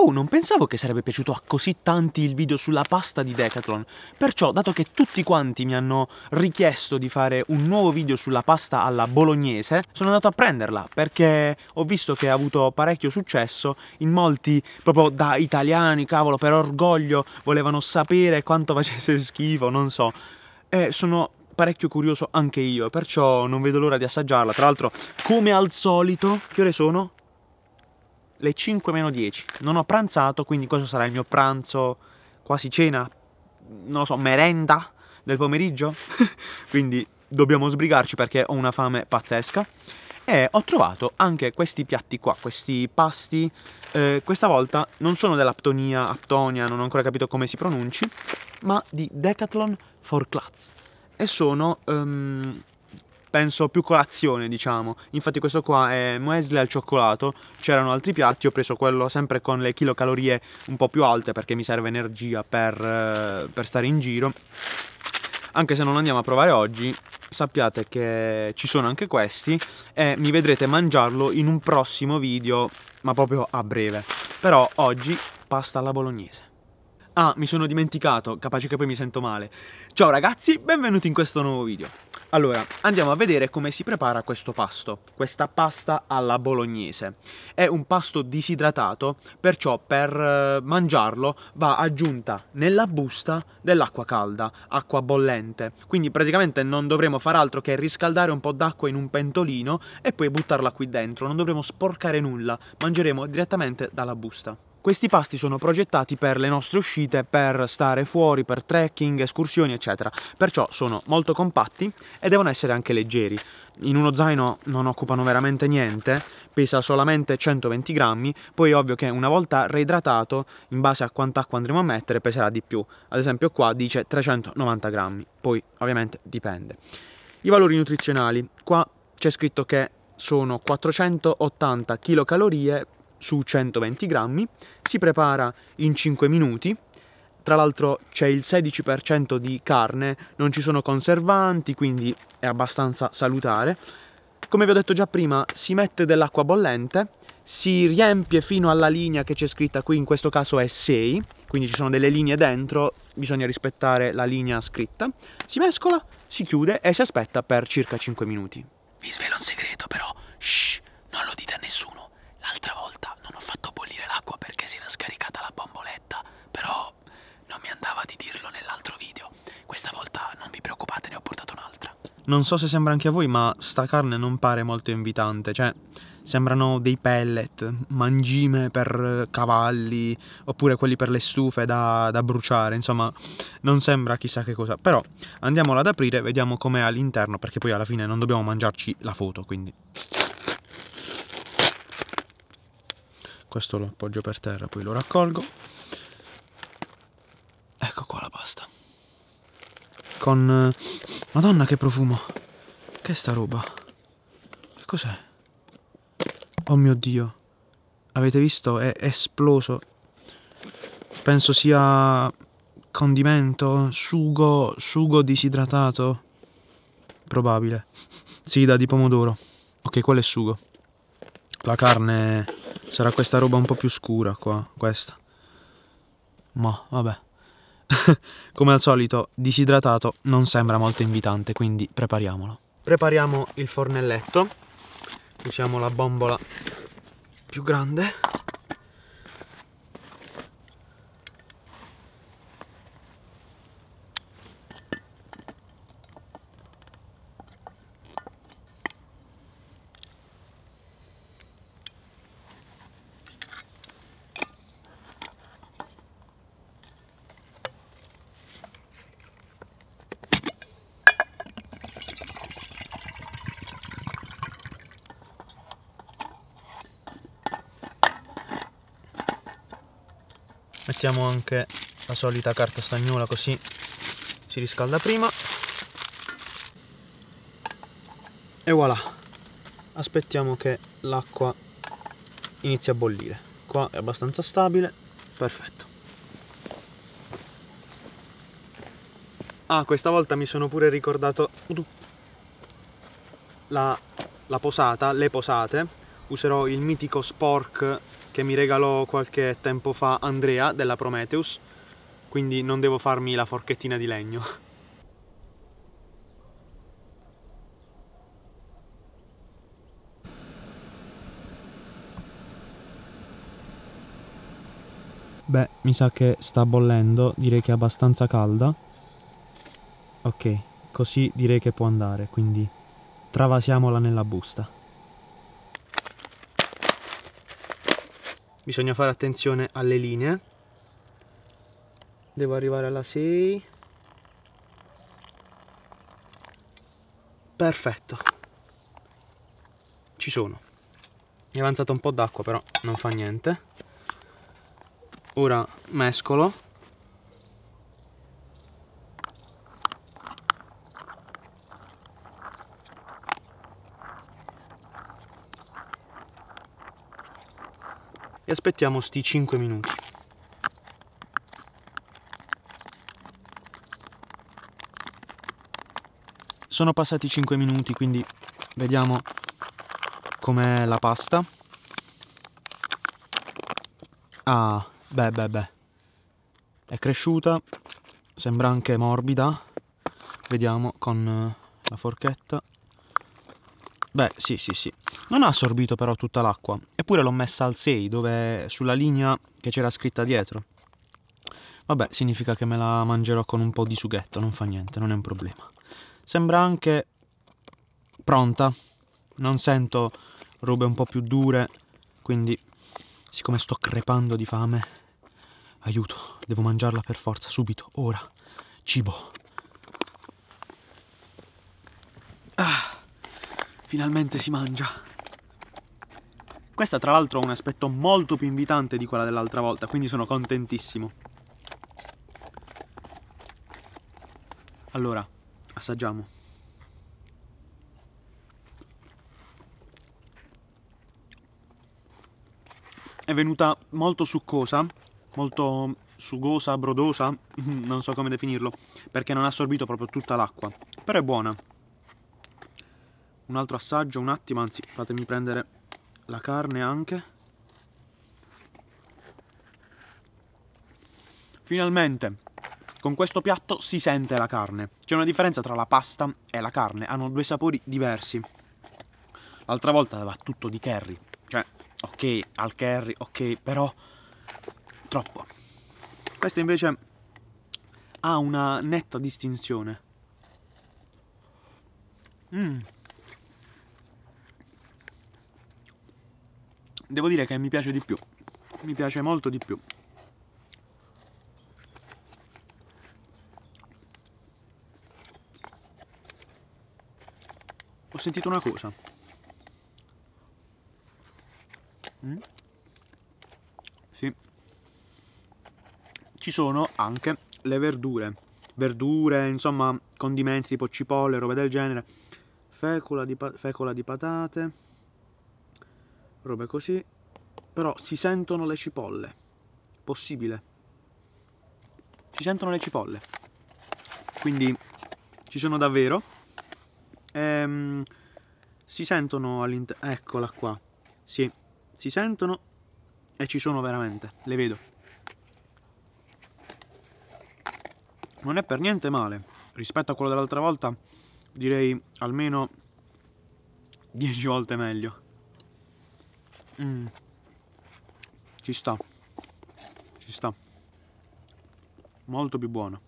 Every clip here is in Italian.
Oh, non pensavo che sarebbe piaciuto a così tanti il video sulla pasta di Decathlon, perciò dato che tutti quanti mi hanno richiesto di fare un nuovo video sulla pasta alla bolognese, sono andato a prenderla perché ho visto che ha avuto parecchio successo, in molti proprio da italiani, cavolo, per orgoglio volevano sapere quanto facesse schifo, non so. E sono parecchio curioso anche io, perciò non vedo l'ora di assaggiarla. Tra l'altro, come al solito, che ore sono? le 5 meno 10. Non ho pranzato, quindi questo sarà il mio pranzo, quasi cena, non lo so, merenda del pomeriggio. quindi dobbiamo sbrigarci perché ho una fame pazzesca. E ho trovato anche questi piatti qua, questi pasti. Eh, questa volta non sono dell'Aptonia, Aptonia, non ho ancora capito come si pronunci, ma di Decathlon for Clutz. E sono... Um, penso più colazione diciamo infatti questo qua è muesli al cioccolato c'erano altri piatti ho preso quello sempre con le chilocalorie un po' più alte perché mi serve energia per, eh, per stare in giro anche se non andiamo a provare oggi sappiate che ci sono anche questi e mi vedrete mangiarlo in un prossimo video ma proprio a breve però oggi pasta alla bolognese Ah, mi sono dimenticato, capace che poi mi sento male. Ciao ragazzi, benvenuti in questo nuovo video. Allora, andiamo a vedere come si prepara questo pasto, questa pasta alla bolognese. È un pasto disidratato, perciò per eh, mangiarlo va aggiunta nella busta dell'acqua calda, acqua bollente. Quindi praticamente non dovremo far altro che riscaldare un po' d'acqua in un pentolino e poi buttarla qui dentro, non dovremo sporcare nulla, mangeremo direttamente dalla busta. Questi pasti sono progettati per le nostre uscite, per stare fuori, per trekking, escursioni, eccetera. Perciò sono molto compatti e devono essere anche leggeri. In uno zaino non occupano veramente niente, pesa solamente 120 grammi, poi è ovvio che una volta reidratato, in base a quant'acqua andremo a mettere, peserà di più. Ad esempio qua dice 390 grammi, poi ovviamente dipende. I valori nutrizionali, qua c'è scritto che sono 480 kcal su 120 grammi, si prepara in 5 minuti, tra l'altro c'è il 16% di carne, non ci sono conservanti, quindi è abbastanza salutare. Come vi ho detto già prima, si mette dell'acqua bollente, si riempie fino alla linea che c'è scritta qui, in questo caso è 6, quindi ci sono delle linee dentro, bisogna rispettare la linea scritta. Si mescola, si chiude e si aspetta per circa 5 minuti. Vi svelo un segreto però, shh, non lo dite a nessuno. L'altra volta non ho fatto bollire l'acqua perché si era scaricata la bomboletta, però non mi andava di dirlo nell'altro video. Questa volta non vi preoccupate, ne ho portato un'altra. Non so se sembra anche a voi, ma sta carne non pare molto invitante, cioè sembrano dei pellet, mangime per eh, cavalli, oppure quelli per le stufe da, da bruciare, insomma non sembra chissà che cosa. Però andiamola ad aprire, vediamo com'è all'interno, perché poi alla fine non dobbiamo mangiarci la foto, quindi... questo lo appoggio per terra poi lo raccolgo ecco qua la pasta con eh, madonna che profumo che è sta roba che cos'è oh mio dio avete visto è, esploso penso sia condimento sugo sugo disidratato probabile sida di pomodoro ok quello è sugo la carne Sarà questa roba un po' più scura qua, questa. Ma vabbè. Come al solito, disidratato non sembra molto invitante, quindi prepariamolo. Prepariamo il fornelletto. Usiamo la bombola più grande mettiamo anche la solita carta stagnola così si riscalda prima e voilà aspettiamo che l'acqua inizi a bollire qua è abbastanza stabile perfetto ah questa volta mi sono pure ricordato la, la posata le posate userò il mitico spork che mi regalò qualche tempo fa Andrea della Prometheus, quindi non devo farmi la forchettina di legno. Beh, mi sa che sta bollendo, direi che è abbastanza calda. Ok, così direi che può andare, quindi travasiamola nella busta. bisogna fare attenzione alle linee devo arrivare alla 6 perfetto ci sono mi è avanzata un po' d'acqua però non fa niente ora mescolo aspettiamo sti 5 minuti. Sono passati 5 minuti, quindi vediamo com'è la pasta. Ah, beh, beh, beh. È cresciuta, sembra anche morbida. Vediamo con la forchetta. Beh, sì, sì, sì. Non ha assorbito però tutta l'acqua, eppure l'ho messa al 6, dove sulla linea che c'era scritta dietro. Vabbè, significa che me la mangerò con un po' di sughetto, non fa niente, non è un problema. Sembra anche pronta. Non sento robe un po' più dure, quindi siccome sto crepando di fame, aiuto, devo mangiarla per forza, subito, ora. Cibo. Ah. Finalmente si mangia. Questa tra l'altro ha un aspetto molto più invitante di quella dell'altra volta, quindi sono contentissimo. Allora, assaggiamo. È venuta molto succosa, molto sugosa, brodosa, non so come definirlo, perché non ha assorbito proprio tutta l'acqua, però è buona un altro assaggio, un attimo, anzi fatemi prendere la carne anche. Finalmente, con questo piatto si sente la carne. C'è una differenza tra la pasta e la carne, hanno due sapori diversi. L'altra volta aveva tutto di curry, cioè ok al curry, ok, però troppo. Questa invece ha una netta distinzione. Mmm. devo dire che mi piace di più. Mi piace molto di più. Ho sentito una cosa. Mm? Sì. Ci sono anche le verdure. Verdure, insomma, condimenti tipo cipolle, roba del genere. Fecola di, fecola di patate robe così, però si sentono le cipolle, possibile, si sentono le cipolle, quindi ci sono davvero, ehm, si sentono all'interno, eccola qua, sì, si sentono e ci sono veramente, le vedo. Non è per niente male, rispetto a quello dell'altra volta direi almeno 10 volte meglio. Mm. Ci sta. Ci sta. Molto più buono.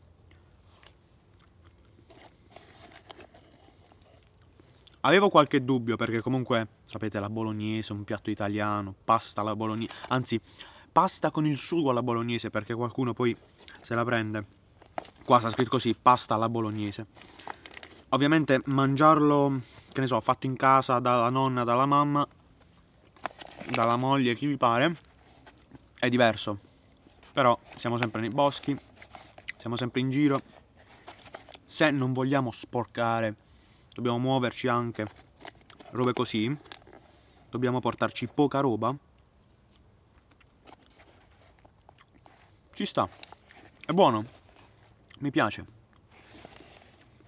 Avevo qualche dubbio perché comunque, sapete, la bolognese, un piatto italiano, pasta alla bolognese, anzi, pasta con il sugo alla bolognese perché qualcuno poi se la prende. Qua sta scritto così, pasta alla bolognese. Ovviamente mangiarlo, che ne so, fatto in casa dalla nonna, dalla mamma, dalla moglie, chi vi pare, è diverso. Però siamo sempre nei boschi, siamo sempre in giro. Se non vogliamo sporcare, dobbiamo muoverci anche, robe così, dobbiamo portarci poca roba. Ci sta, è buono, mi piace.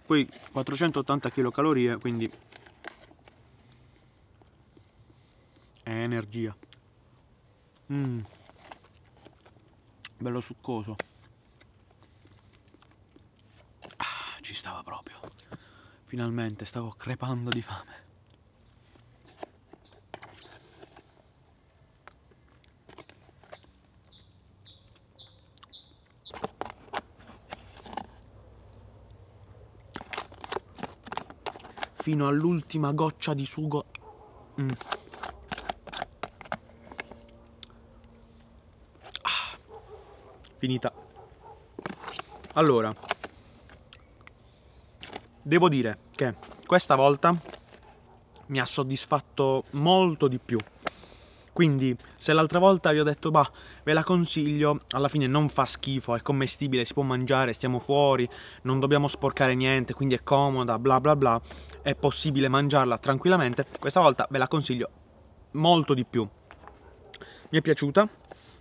Poi 480 kcal, quindi energia. Mm. Bello succoso. Ah, ci stava proprio. Finalmente stavo crepando di fame. fino all'ultima goccia di sugo. Mm. finita. Allora, devo dire che questa volta mi ha soddisfatto molto di più. Quindi, se l'altra volta vi ho detto, bah, ve la consiglio, alla fine non fa schifo, è commestibile, si può mangiare, stiamo fuori, non dobbiamo sporcare niente, quindi è comoda, bla bla bla, è possibile mangiarla tranquillamente, questa volta ve la consiglio molto di più. Mi è piaciuta,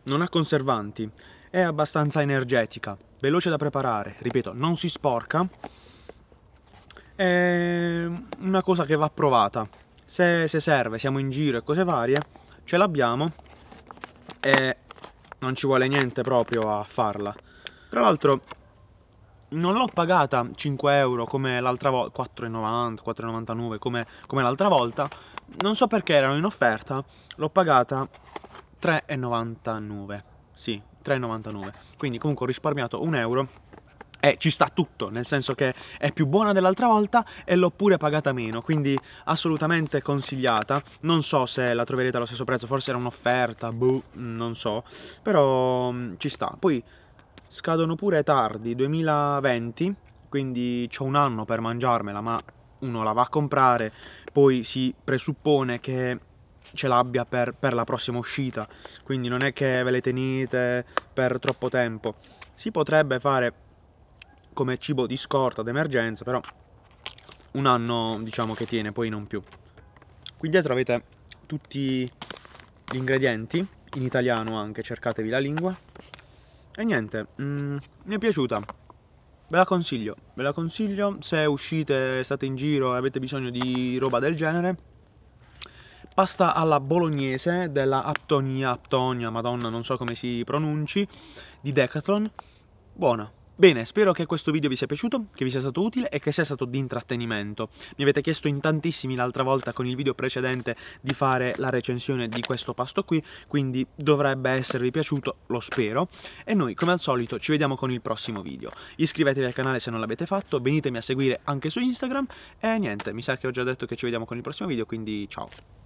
non ha conservanti, è abbastanza energetica, veloce da preparare, ripeto, non si sporca, è una cosa che va provata. Se, se serve, siamo in giro e cose varie, ce l'abbiamo e non ci vuole niente proprio a farla. Tra l'altro non l'ho pagata 5 euro come l'altra volta, 4,90, 4,99 come, come l'altra volta, non so perché erano in offerta, l'ho pagata 3,99, sì, 3,99 quindi comunque ho risparmiato un euro e ci sta tutto, nel senso che è più buona dell'altra volta e l'ho pure pagata meno, quindi assolutamente consigliata. Non so se la troverete allo stesso prezzo, forse era un'offerta, boh, non so, però mm, ci sta. Poi scadono pure tardi, 2020, quindi ho un anno per mangiarmela, ma uno la va a comprare, poi si presuppone che ce l'abbia per, per la prossima uscita, quindi non è che ve le tenete per troppo tempo. Si potrebbe fare come cibo di scorta d'emergenza, però un anno diciamo che tiene, poi non più. Qui dietro avete tutti gli ingredienti, in italiano anche, cercatevi la lingua. E niente, mh, mm, mi è piaciuta, ve la consiglio, ve la consiglio se uscite, state in giro e avete bisogno di roba del genere pasta alla bolognese della Aptonia, Aptonia, madonna, non so come si pronunci, di Decathlon, buona. Bene, spero che questo video vi sia piaciuto, che vi sia stato utile e che sia stato di intrattenimento. Mi avete chiesto in tantissimi l'altra volta con il video precedente di fare la recensione di questo pasto qui, quindi dovrebbe esservi piaciuto, lo spero. E noi, come al solito, ci vediamo con il prossimo video. Iscrivetevi al canale se non l'avete fatto, venitemi a seguire anche su Instagram e niente, mi sa che ho già detto che ci vediamo con il prossimo video, quindi ciao!